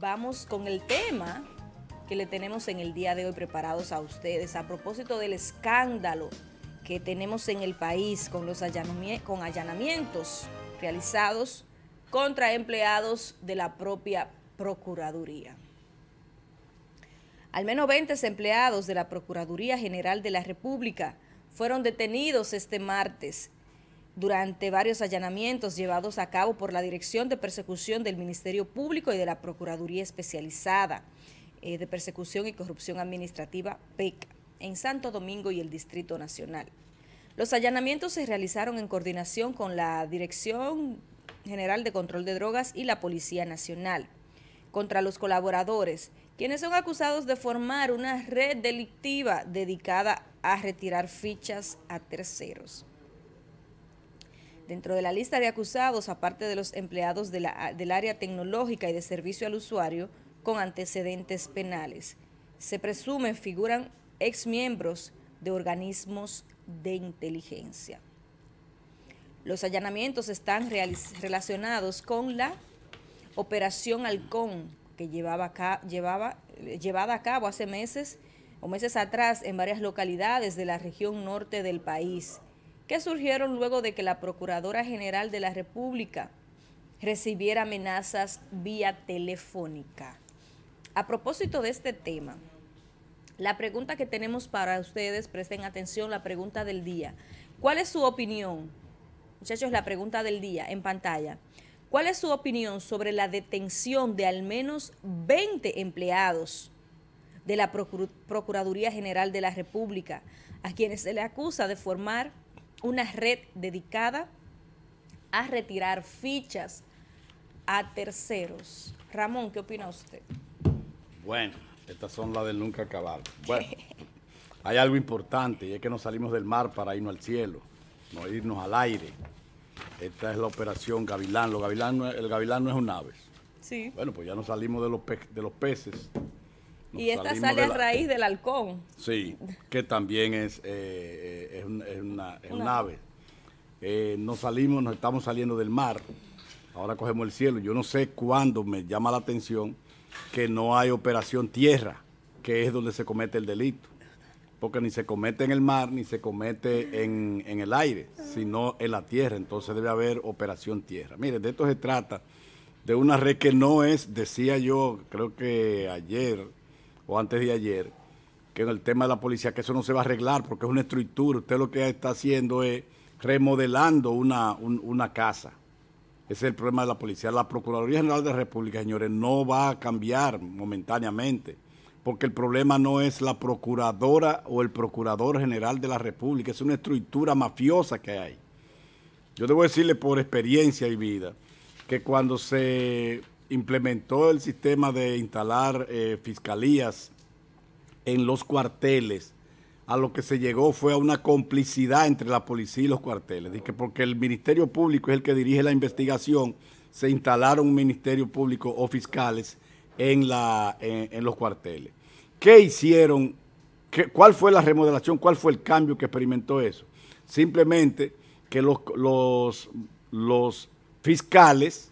vamos con el tema que le tenemos en el día de hoy preparados a ustedes a propósito del escándalo que tenemos en el país con los allanamientos, con allanamientos realizados contra empleados de la propia Procuraduría. Al menos 20 empleados de la Procuraduría General de la República fueron detenidos este martes durante varios allanamientos llevados a cabo por la Dirección de Persecución del Ministerio Público y de la Procuraduría Especializada eh, de Persecución y Corrupción Administrativa, PECA, en Santo Domingo y el Distrito Nacional. Los allanamientos se realizaron en coordinación con la Dirección General de Control de Drogas y la Policía Nacional contra los colaboradores, quienes son acusados de formar una red delictiva dedicada a retirar fichas a terceros. Dentro de la lista de acusados, aparte de los empleados del área tecnológica y de servicio al usuario con antecedentes penales, se presume figuran exmiembros de organismos de inteligencia. Los allanamientos están relacionados con la operación Halcón, que llevaba, llevaba llevada a cabo hace meses o meses atrás en varias localidades de la región norte del país que surgieron luego de que la Procuradora General de la República recibiera amenazas vía telefónica. A propósito de este tema, la pregunta que tenemos para ustedes, presten atención, la pregunta del día. ¿Cuál es su opinión? Muchachos, la pregunta del día en pantalla. ¿Cuál es su opinión sobre la detención de al menos 20 empleados de la Procuraduría General de la República, a quienes se le acusa de formar una red dedicada a retirar fichas a terceros. Ramón, ¿qué opina usted? Bueno, estas son las del nunca acabar. Bueno, hay algo importante y es que nos salimos del mar para irnos al cielo, no irnos al aire. Esta es la operación Gavilán. Lo gavilán el Gavilán no es un ave. Sí. Bueno, pues ya no salimos de los, de los peces y esta sale a raíz del halcón. Sí, que también es, eh, eh, una, es, un ave. Eh, nos salimos, nos estamos saliendo del mar, ahora cogemos el cielo. Yo no sé cuándo me llama la atención que no hay operación tierra, que es donde se comete el delito. Porque ni se comete en el mar, ni se comete en, en el aire, sino en la tierra. Entonces debe haber operación tierra. Mire, de esto se trata, de una red que no es, decía yo, creo que ayer, o antes de ayer, que en el tema de la policía, que eso no se va a arreglar porque es una estructura. Usted lo que está haciendo es remodelando una, una casa. Ese es el problema de la policía. La Procuraduría General de la República, señores, no va a cambiar momentáneamente, porque el problema no es la procuradora o el procurador general de la República, es una estructura mafiosa que hay. Yo debo decirle por experiencia y vida que cuando se implementó el sistema de instalar eh, fiscalías en los cuarteles. A lo que se llegó fue a una complicidad entre la policía y los cuarteles. que porque el Ministerio Público es el que dirige la investigación, se instalaron un Ministerio Público o fiscales en, la, los cuarteles. ¿Qué hicieron? ¿Cuál fue la remodelación? ¿Cuál fue el cambio que experimentó eso? Simplemente que los, los, los fiscales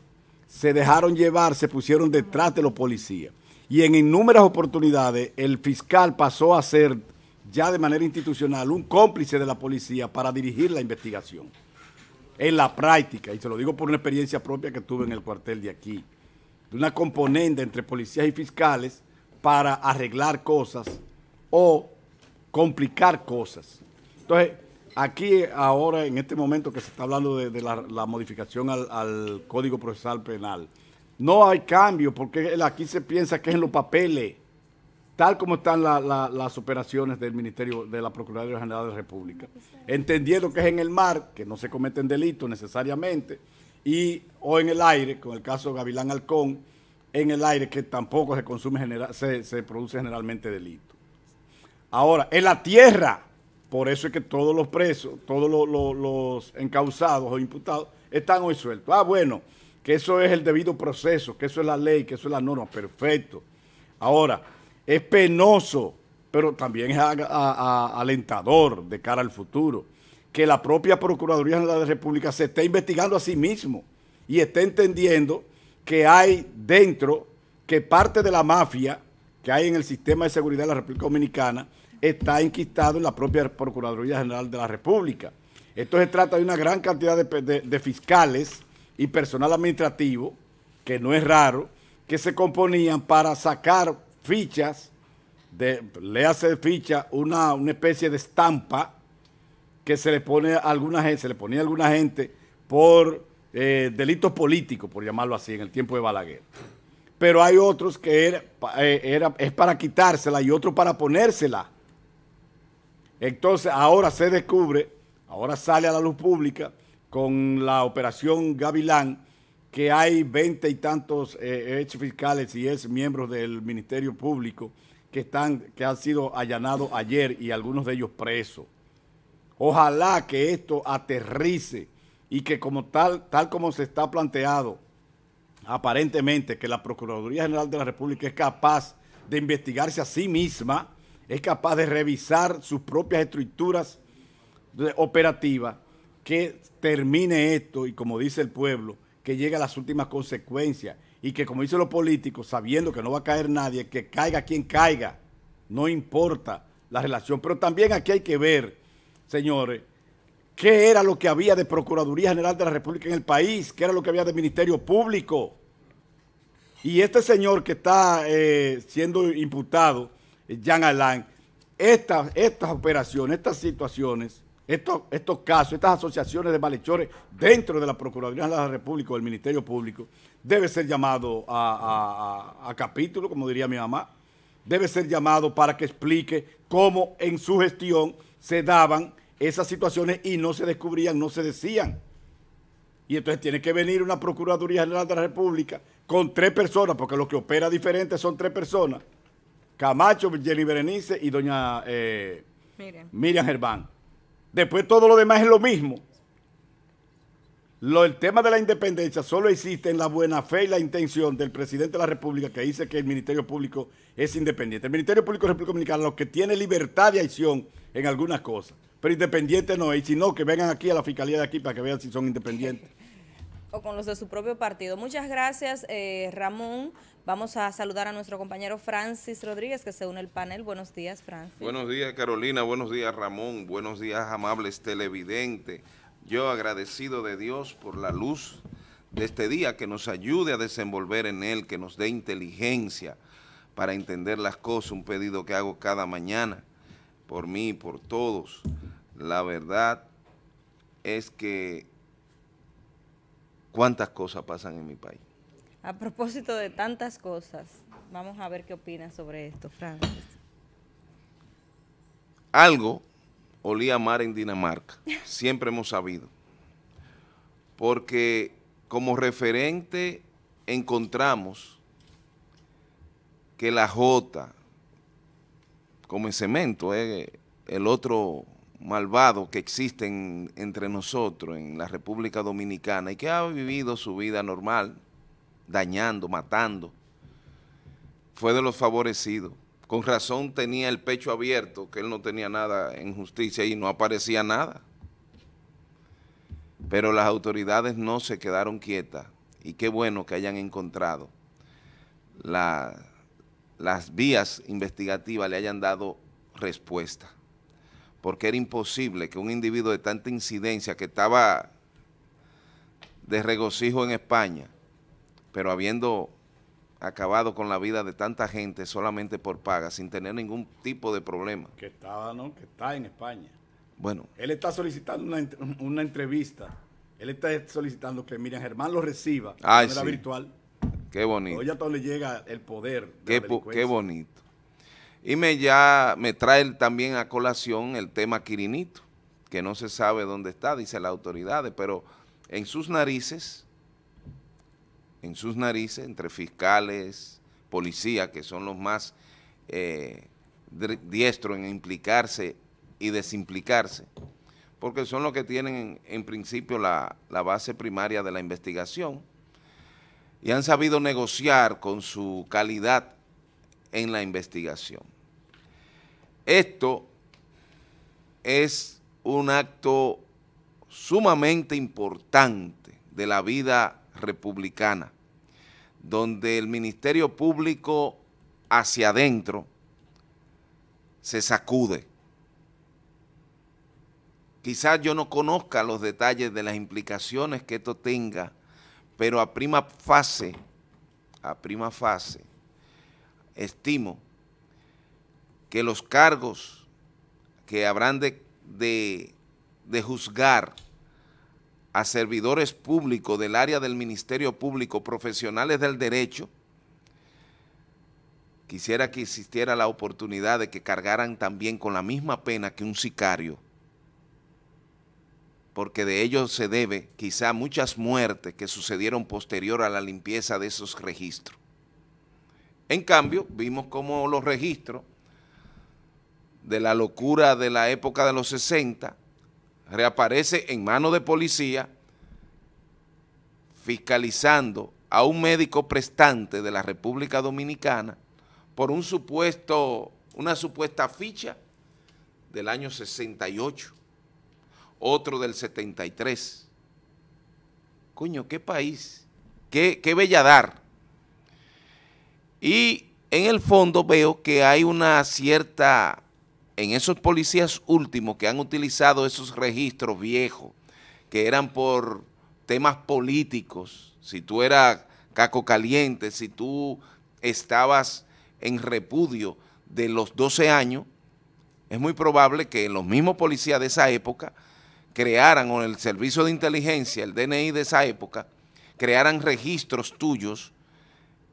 se dejaron llevar, se pusieron detrás de los policías. Y en innumerables oportunidades el fiscal pasó a ser ya de manera institucional un cómplice de la policía para dirigir la investigación. En la práctica, y se lo digo por una experiencia propia que tuve en el cuartel de aquí, de una componente entre policías y fiscales para arreglar cosas o complicar cosas. Entonces, Aquí, ahora, en este momento que se está hablando de, la, modificación al, Código Procesal Penal, no hay cambio porque aquí se piensa que es en los papeles, tal como están las operaciones del Ministerio de la Procuraduría General de la República. Entendiendo que es en el mar, que no se cometen delitos necesariamente, y, o en el aire, con el caso Gavilán Halcón, en el aire que tampoco se consume, se, se produce generalmente delito. Ahora, en la tierra por eso es que todos los presos, todos los, encausados o imputados están hoy sueltos. Ah, bueno, que eso es el debido proceso, que eso es la ley, que eso es la norma. Perfecto. Ahora, es penoso, pero también es alentador de cara al futuro, que la propia Procuraduría General de la República se esté investigando a sí mismo y esté entendiendo que hay dentro, que parte de la mafia que hay en el sistema de seguridad de la República Dominicana está enquistado en la propia Procuraduría General de la República. Esto se trata de una gran cantidad de, fiscales y personal administrativo, que no es raro, que se componían para sacar fichas, de, le hace ficha una, especie de estampa que se le pone a alguna gente, se le ponía a alguna gente por eh, delitos políticos, por llamarlo así, en el tiempo de Balaguer. Pero hay otros que era, eh, es para quitársela y otros para ponérsela entonces, ahora se descubre, ahora sale a la luz pública con la operación Gavilán, que hay veinte y tantos hechos eh, fiscales y es miembros del Ministerio Público que, están, que han sido allanados ayer y algunos de ellos presos. Ojalá que esto aterrice y que como tal, tal como se está planteado, aparentemente que la Procuraduría General de la República es capaz de investigarse a sí misma, es capaz de revisar sus propias estructuras operativas, que termine esto y como dice el pueblo, que llegue a las últimas consecuencias y que como dicen los políticos, sabiendo que no va a caer nadie, que caiga quien caiga, no importa la relación. Pero también aquí hay que ver, señores, qué era lo que había de Procuraduría General de la República en el país, qué era lo que había de Ministerio Público. Y este señor que está eh, siendo imputado, Jean Alain, estas, operaciones, estas situaciones, estos, casos, estas asociaciones de malhechores dentro de la Procuraduría de la República o del Ministerio Público, debe ser llamado a, a capítulo, como diría mi mamá, debe ser llamado para que explique cómo en su gestión se daban esas situaciones y no se descubrían, no se decían. Y entonces tiene que venir una Procuraduría General de la República con tres personas, porque lo que opera diferente son tres personas, Camacho, Jenny Berenice y doña eh, Miriam. Miriam Después todo lo demás es lo mismo. Lo, el tema de la independencia solo existe en la buena fe y la intención del presidente de la República que dice que el Ministerio Público es independiente. El Ministerio Público de la República Dominicana lo que tiene libertad de acción en algunas cosas, pero independiente no es, sino que vengan aquí a la Fiscalía de aquí para que vean si son independientes o con los de su propio partido. Muchas gracias, eh, Ramón. Vamos a saludar a nuestro compañero Francis Rodríguez, que se une al panel. Buenos días, Francis. Buenos días, Carolina. Buenos días, Ramón. Buenos días, amables televidentes. Yo agradecido de Dios por la luz de este día, que nos ayude a desenvolver en él, que nos dé inteligencia para entender las cosas, un pedido que hago cada mañana, por mí, por todos. La verdad es que cuántas cosas pasan en mi país. A propósito de tantas cosas, vamos a ver qué opinas sobre esto, Francis. Algo olía a mar en Dinamarca, siempre hemos sabido, porque como referente encontramos que la J, como cemento, es el otro malvado que existe entre nosotros en la República Dominicana y que ha vivido su vida normal, dañando, matando, fue de los favorecidos. Con razón tenía el pecho abierto, que él no tenía nada en justicia y no aparecía nada. Pero las autoridades no se quedaron quietas y qué bueno que hayan encontrado las vías investigativas, le hayan dado respuesta porque era imposible que un individuo de tanta incidencia que estaba de regocijo en España, pero habiendo acabado con la vida de tanta gente solamente por paga, sin tener ningún tipo de problema. Que estaba, ¿no? Que está en España. Bueno. Él está solicitando una, entrevista. Él está solicitando que Miriam Germán lo reciba de manera virtual. Qué bonito. Hoy ya todo le llega el poder qué, qué bonito. Y me ya me trae también a colación el tema Quirinito, que no se sabe dónde está, dice las autoridades, pero en sus narices, en sus narices, entre fiscales, policías, que son los más eh, diestros en implicarse y desimplicarse, porque son los que tienen en principio la, la base primaria de la investigación, y han sabido negociar con su calidad en la investigación. Esto es un acto sumamente importante de la vida republicana, donde el Ministerio Público hacia adentro se sacude. Quizás yo no conozca los detalles de las implicaciones que esto tenga, pero a prima fase, a prima fase, estimo que los cargos que habrán de, juzgar a servidores públicos del área del Ministerio Público, profesionales del derecho, quisiera que existiera la oportunidad de que cargaran también con la misma pena que un sicario, porque de ello se debe quizá muchas muertes que sucedieron posterior a la limpieza de esos registros. En cambio, vimos cómo los registros de la locura de la época de los 60 reaparece en manos de policía fiscalizando a un médico prestante de la República Dominicana por un supuesto, una supuesta ficha del año 68, otro del 73. Coño, qué país, qué, qué belladar. Y en el fondo veo que hay una cierta, en esos policías últimos que han utilizado esos registros viejos, que eran por temas políticos, si tú eras caco caliente, si tú estabas en repudio de los 12 años, es muy probable que los mismos policías de esa época crearan, o el servicio de inteligencia, el DNI de esa época, crearan registros tuyos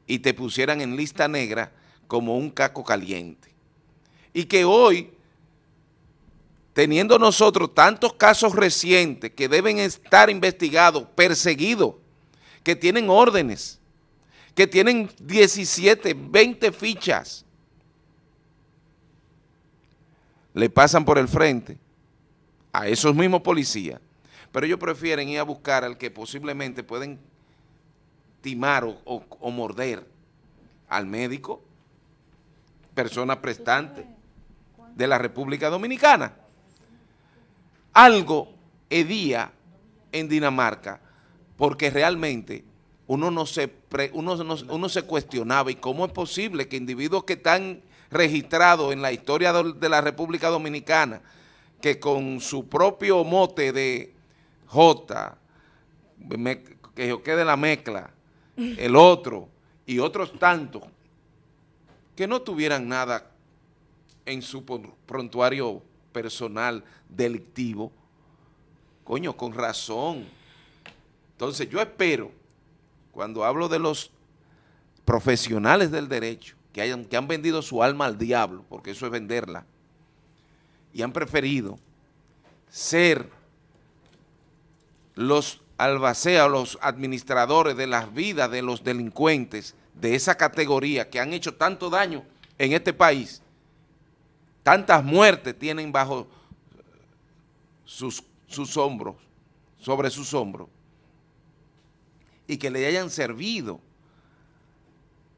y te pusieran en lista negra como un caco caliente. Y que hoy, teniendo nosotros tantos casos recientes que deben estar investigados, perseguidos, que tienen órdenes, que tienen 17, 20 fichas, le pasan por el frente a esos mismos policías, pero ellos prefieren ir a buscar al que posiblemente pueden o, morder al médico, persona prestante de la República Dominicana. Algo hedía en Dinamarca porque realmente uno no se, uno, se cuestionaba y cómo es posible que individuos que están registrados en la historia de la República Dominicana, que con su propio mote de J, que yo quede la mezcla, el otro y otros tantos que no tuvieran nada en su prontuario personal delictivo, coño, con razón. Entonces yo espero, cuando hablo de los profesionales del derecho, que, hayan, que han vendido su alma al diablo, porque eso es venderla, y han preferido ser los albacea, los administradores de las vidas de los delincuentes de esa categoría que han hecho tanto daño en este país, tantas muertes tienen bajo sus, hombros, sobre sus hombros, y que le hayan servido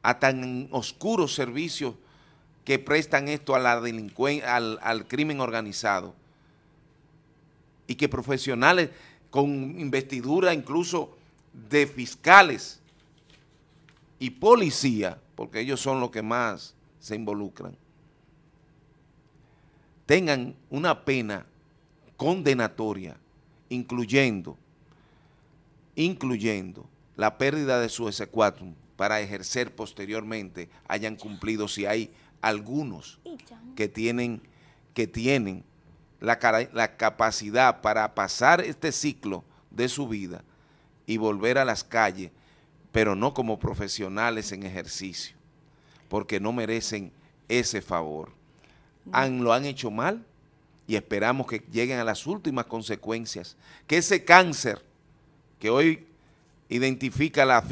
a tan oscuros servicios que prestan esto al crimen organizado y que profesionales con investidura incluso de fiscales y policía, porque ellos son los que más se involucran, tengan una pena condenatoria, incluyendo, incluyendo la pérdida de su S4 para ejercer posteriormente, hayan cumplido si hay algunos que tienen, que tienen la, capacidad para pasar este ciclo de su vida y volver a las calles, pero no como profesionales en ejercicio, porque no merecen ese favor. Han, lo han hecho mal y esperamos que lleguen a las últimas consecuencias, que ese cáncer que hoy identifica la,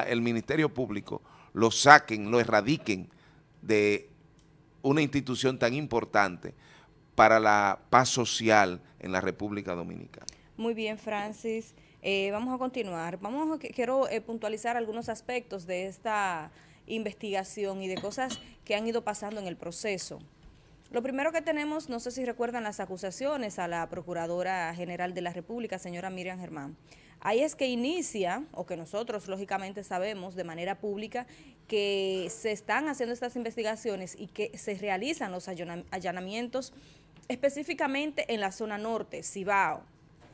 el Ministerio Público, lo saquen, lo erradiquen de una institución tan importante para la paz social en la República Dominicana. Muy bien, Francis. Eh, vamos a continuar. Vamos a, quiero eh, puntualizar algunos aspectos de esta investigación y de cosas que han ido pasando en el proceso. Lo primero que tenemos, no sé si recuerdan las acusaciones a la Procuradora General de la República, señora Miriam Germán. Ahí es que inicia, o que nosotros lógicamente sabemos de manera pública, que se están haciendo estas investigaciones y que se realizan los allanamientos específicamente en la zona norte, Cibao,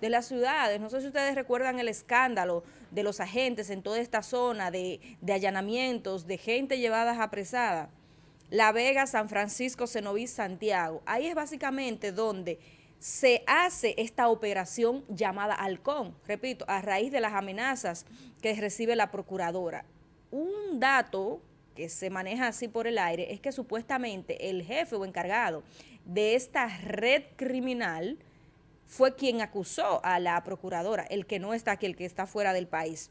de las ciudades. No sé si ustedes recuerdan el escándalo de los agentes en toda esta zona, de, allanamientos, de gente llevada apresada. La Vega, San Francisco, Cenoví, Santiago. Ahí es básicamente donde se hace esta operación llamada Halcón, repito, a raíz de las amenazas que recibe la procuradora. Un dato que se maneja así por el aire es que supuestamente el jefe o encargado de esta red criminal fue quien acusó a la procuradora, el que no está aquí, el que está fuera del país.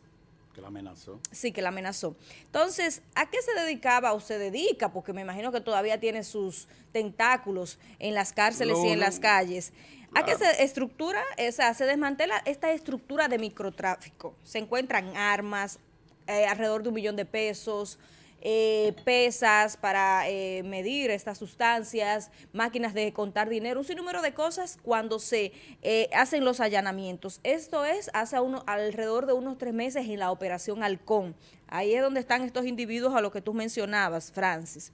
Que la amenazó. Sí, que la amenazó. Entonces, ¿a qué se dedicaba o se dedica? Porque me imagino que todavía tiene sus tentáculos en las cárceles y en las calles. ¿A qué ah. se estructura, o se desmantela esta estructura de microtráfico? Se encuentran armas, eh, alrededor de un millón de pesos, eh, pesas para eh, medir estas sustancias, máquinas de contar dinero, un sinnúmero de cosas cuando se eh, hacen los allanamientos. Esto es hace uno, alrededor de unos tres meses en la operación Halcón. Ahí es donde están estos individuos a los que tú mencionabas, Francis.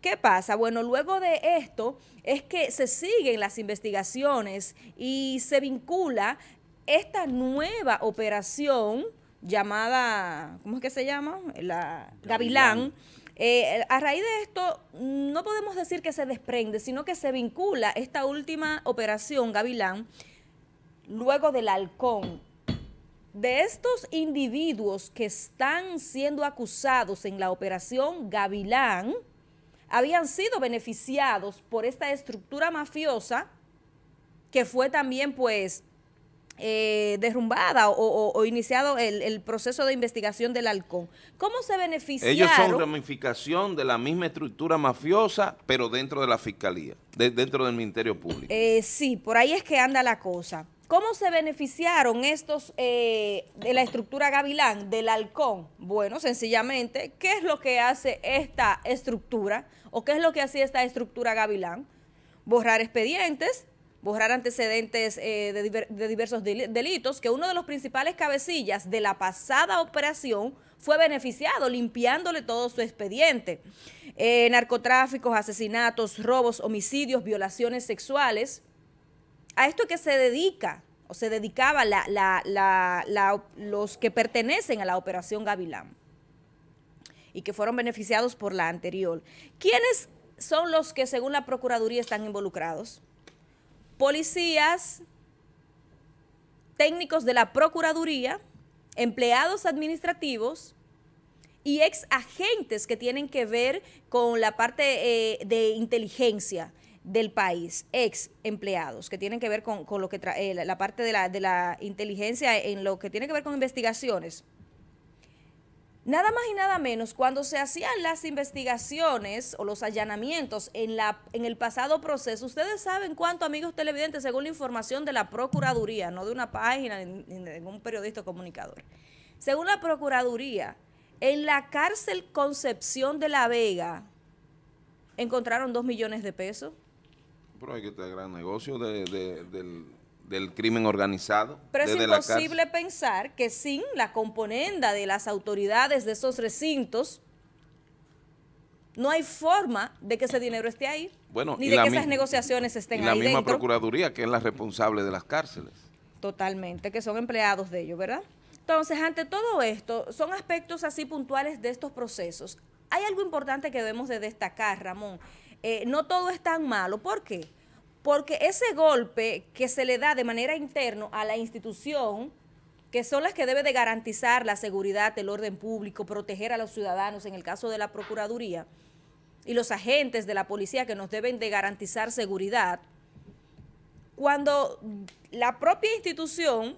¿Qué pasa? Bueno, luego de esto es que se siguen las investigaciones y se vincula esta nueva operación llamada, ¿cómo es que se llama? La Gavilán. Eh, a raíz de esto, no podemos decir que se desprende, sino que se vincula esta última operación Gavilán luego del halcón. De estos individuos que están siendo acusados en la operación Gavilán, habían sido beneficiados por esta estructura mafiosa que fue también pues eh, derrumbada o, iniciado el, proceso de investigación del halcón. ¿Cómo se beneficiaron? Ellos son ramificación de la misma estructura mafiosa, pero dentro de la fiscalía, dentro del Ministerio Público. Eh, sí, por ahí es que anda la cosa. ¿Cómo se beneficiaron estos eh, de la estructura Gavilán, del halcón? Bueno, sencillamente, ¿qué es lo que hace esta estructura? ¿O qué es lo que hacía esta estructura Gavilán? Borrar expedientes, borrar antecedentes eh, de, diversos delitos, que uno de los principales cabecillas de la pasada operación fue beneficiado, limpiándole todo su expediente. Eh, narcotráficos, asesinatos, robos, homicidios, violaciones sexuales. A esto que se dedica o se dedicaba los que pertenecen a la operación Gavilán y que fueron beneficiados por la anterior. ¿Quiénes son los que según la Procuraduría están involucrados? policías, técnicos de la Procuraduría, empleados administrativos y ex agentes que tienen que ver con la parte eh, de inteligencia del país, ex empleados que tienen que ver con, lo que trae, eh, la parte de la, de la inteligencia en lo que tiene que ver con investigaciones Nada más y nada menos, cuando se hacían las investigaciones o los allanamientos en, la, en el pasado proceso, ustedes saben cuánto, amigos televidentes, según la información de la Procuraduría, no de una página ni de un periodista comunicador, según la Procuraduría, en la cárcel Concepción de la Vega encontraron dos millones de pesos. Pero hay que gran negocio de, del del crimen organizado. Pero es imposible pensar que sin la componenda de las autoridades de esos recintos, no hay forma de que ese dinero esté ahí, bueno, ni de que esas negociaciones estén y la misma Procuraduría, que es la responsable de las cárceles. Totalmente, que son empleados de ellos, ¿verdad? Entonces, ante todo esto, son aspectos así puntuales de estos procesos. Hay algo importante que debemos de destacar, Ramón. Eh, no todo es tan malo. ¿Por qué? porque ese golpe que se le da de manera interna a la institución, que son las que debe de garantizar la seguridad, el orden público, proteger a los ciudadanos, en el caso de la Procuraduría, y los agentes de la policía que nos deben de garantizar seguridad, cuando la propia institución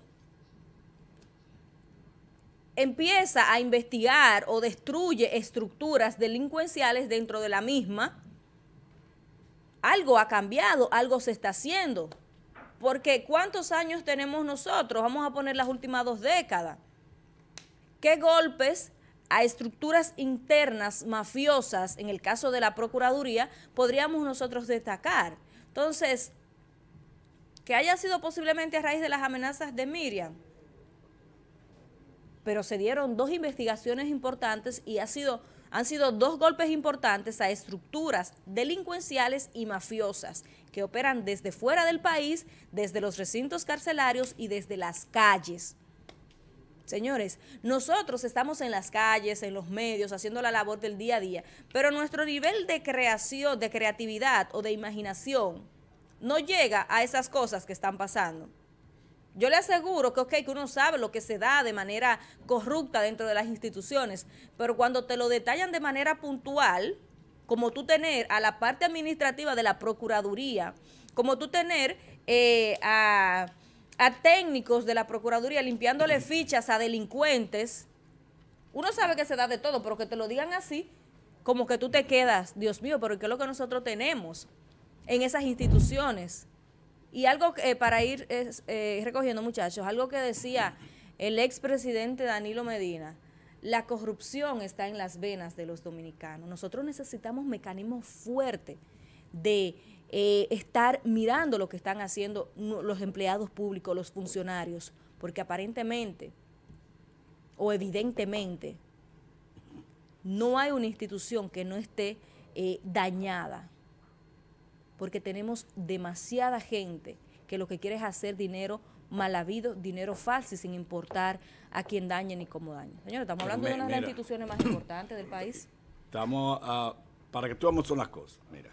empieza a investigar o destruye estructuras delincuenciales dentro de la misma, algo ha cambiado, algo se está haciendo. Porque ¿cuántos años tenemos nosotros? Vamos a poner las últimas dos décadas. ¿Qué golpes a estructuras internas mafiosas, en el caso de la Procuraduría, podríamos nosotros destacar? Entonces, que haya sido posiblemente a raíz de las amenazas de Miriam, pero se dieron dos investigaciones importantes y ha sido han sido dos golpes importantes a estructuras delincuenciales y mafiosas que operan desde fuera del país, desde los recintos carcelarios y desde las calles. Señores, nosotros estamos en las calles, en los medios, haciendo la labor del día a día, pero nuestro nivel de creación, de creatividad o de imaginación no llega a esas cosas que están pasando. Yo le aseguro que, ok, que uno sabe lo que se da de manera corrupta dentro de las instituciones, pero cuando te lo detallan de manera puntual, como tú tener a la parte administrativa de la Procuraduría, como tú tener eh, a, a técnicos de la Procuraduría limpiándole fichas a delincuentes, uno sabe que se da de todo, pero que te lo digan así, como que tú te quedas, Dios mío, pero ¿qué es lo que nosotros tenemos en esas instituciones? Y algo eh, para ir eh, recogiendo, muchachos, algo que decía el expresidente Danilo Medina, la corrupción está en las venas de los dominicanos. Nosotros necesitamos mecanismos fuertes de eh, estar mirando lo que están haciendo los empleados públicos, los funcionarios, porque aparentemente o evidentemente no hay una institución que no esté eh, dañada porque tenemos demasiada gente que lo que quiere es hacer dinero mal habido, dinero falso, sin importar a quién dañe ni cómo dañe. Señores, estamos hablando de una de las instituciones más importantes del país. Estamos, a, para que tú vamos son las cosas, mira.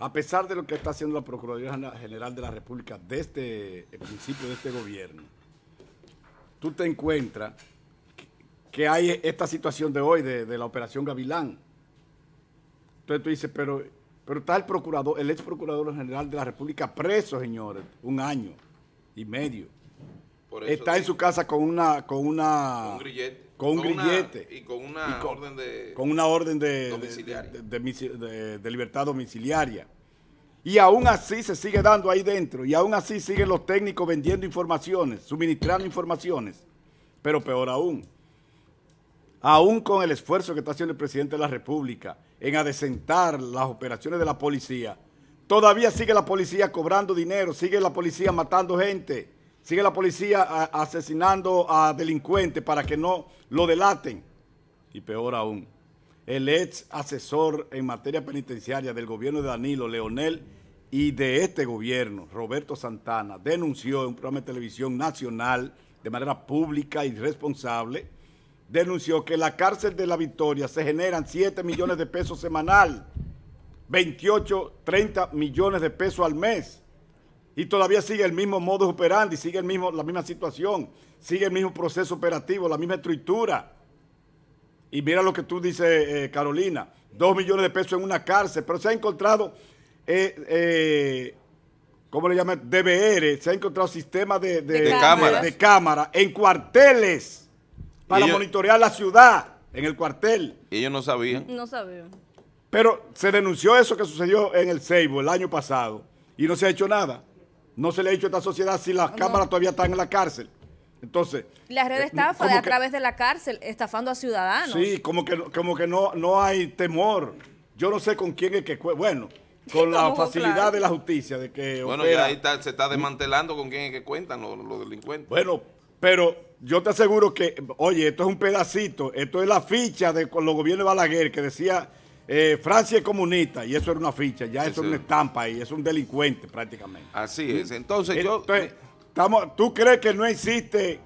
A pesar de lo que está haciendo la Procuraduría General de la República desde este, el principio de este gobierno, tú te encuentras que hay esta situación de hoy, de la operación Gavilán. Entonces tú dices, pero pero está el procurador, el ex procurador general de la República preso, señores, un año y medio. está en su casa con una, con una, un grillete, con un grillete y con una con, orden de, con una orden De, de libertad domiciliaria. Y aún así se sigue dando ahí dentro. Y aún así siguen los técnicos vendiendo informaciones, suministrando informaciones. Pero peor aún, aún con el esfuerzo que está haciendo el presidente de la República en adecentar las operaciones de la policía, todavía sigue la policía cobrando dinero, sigue la policía matando gente, sigue la policía asesinando a delincuentes para que no lo delaten. Y peor aún, el ex asesor en materia penitenciaria del gobierno de Danilo, Leonel, y de este gobierno, Roberto Santana, denunció en un programa de televisión nacional de manera pública y responsable denunció que en la cárcel de la Victoria se generan 7 millones de pesos semanal, 28, 30 millones de pesos al mes. Y todavía sigue el mismo modus operandi, sigue el mismo, la misma situación, sigue el mismo proceso operativo, la misma estructura. Y mira lo que tú dices, eh, Carolina, 2 millones de pesos en una cárcel, pero se ha encontrado, eh, eh, ¿cómo le llaman? DBR, se ha encontrado sistema de, cámaras. de cámara en cuarteles para monitorear la ciudad en el cuartel. ellos no sabían. No sabían. Pero se denunció eso que sucedió en el Seibo el año pasado y no se ha hecho nada. No se le ha hecho a esta sociedad si las cámaras todavía están en la cárcel. Entonces... La redes eh, de estafa a través de la cárcel, estafando a ciudadanos. Sí, como que, como que no, no hay temor. Yo no sé con quién es que... Bueno, con la facilidad de la justicia de que bueno y ahí se está desmantelando con quién es que cuentan los delincuentes bueno pero yo te aseguro que, oye, esto es un pedacito, esto es la ficha de con los gobiernos de Balaguer que decía eh, Francia es comunista, y eso era una ficha, ya eso es una estampa y es un delincuente prácticamente. Así es, entonces, yo... Estamos, ¿Tú crees que no existe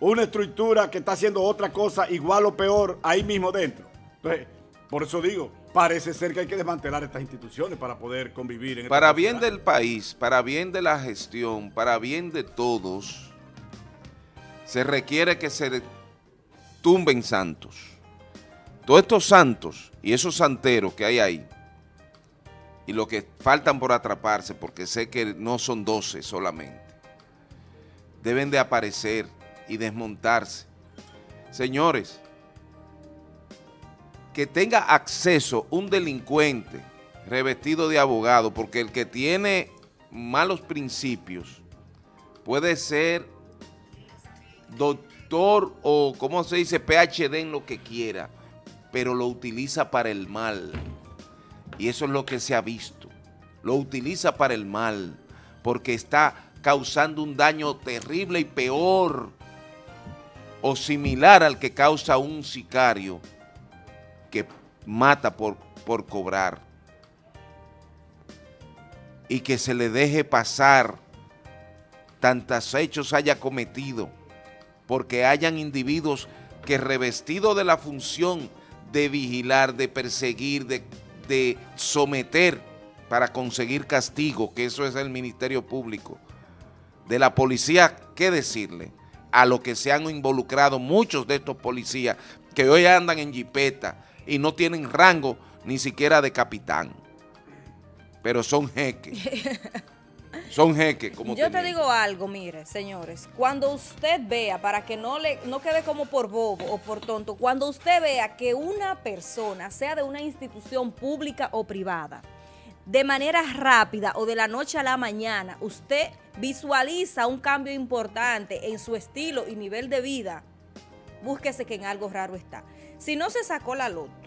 una estructura que está haciendo otra cosa igual o peor ahí mismo dentro? Entonces, por eso digo, parece ser que hay que desmantelar estas instituciones para poder convivir. En para bien del país, para bien de la gestión, para bien de todos se requiere que se tumben santos. Todos estos santos y esos santeros que hay ahí, y los que faltan por atraparse, porque sé que no son 12 solamente, deben de aparecer y desmontarse. Señores, que tenga acceso un delincuente revestido de abogado, porque el que tiene malos principios puede ser doctor o como se dice, PhD en lo que quiera, pero lo utiliza para el mal. Y eso es lo que se ha visto. Lo utiliza para el mal, porque está causando un daño terrible y peor o similar al que causa un sicario que mata por, por cobrar y que se le deje pasar tantos hechos haya cometido porque hayan individuos que revestido de la función de vigilar, de perseguir, de, someter para conseguir castigo, que eso es el Ministerio Público, de la policía, ¿qué decirle? A lo que se han involucrado muchos de estos policías que hoy andan en jipeta y no tienen rango ni siquiera de capitán, pero son jeques. Son jeques, como Yo te digo algo, mire, señores. Cuando usted vea, para que no, le, no quede como por bobo o por tonto, cuando usted vea que una persona, sea de una institución pública o privada, de manera rápida o de la noche a la mañana, usted visualiza un cambio importante en su estilo y nivel de vida, búsquese que en algo raro está. Si no se sacó la loto,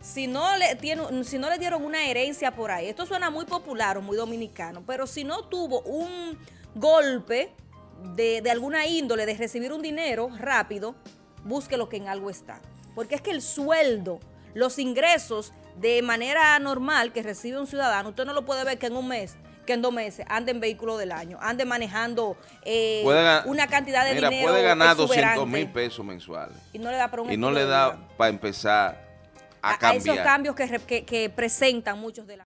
si no le tiene, si no le dieron una herencia por ahí, esto suena muy popular o muy dominicano, pero si no tuvo un golpe de, alguna índole de recibir un dinero rápido, busque lo que en algo está. Porque es que el sueldo, los ingresos de manera normal que recibe un ciudadano, usted no lo puede ver que en un mes que en dos meses ande en vehículo del año, ande manejando eh, una cantidad de dinero. Puede ganar 200 mil pesos mensuales. Y no le da para un Y no le da para empezar a, esos cambios que, que presentan muchos de las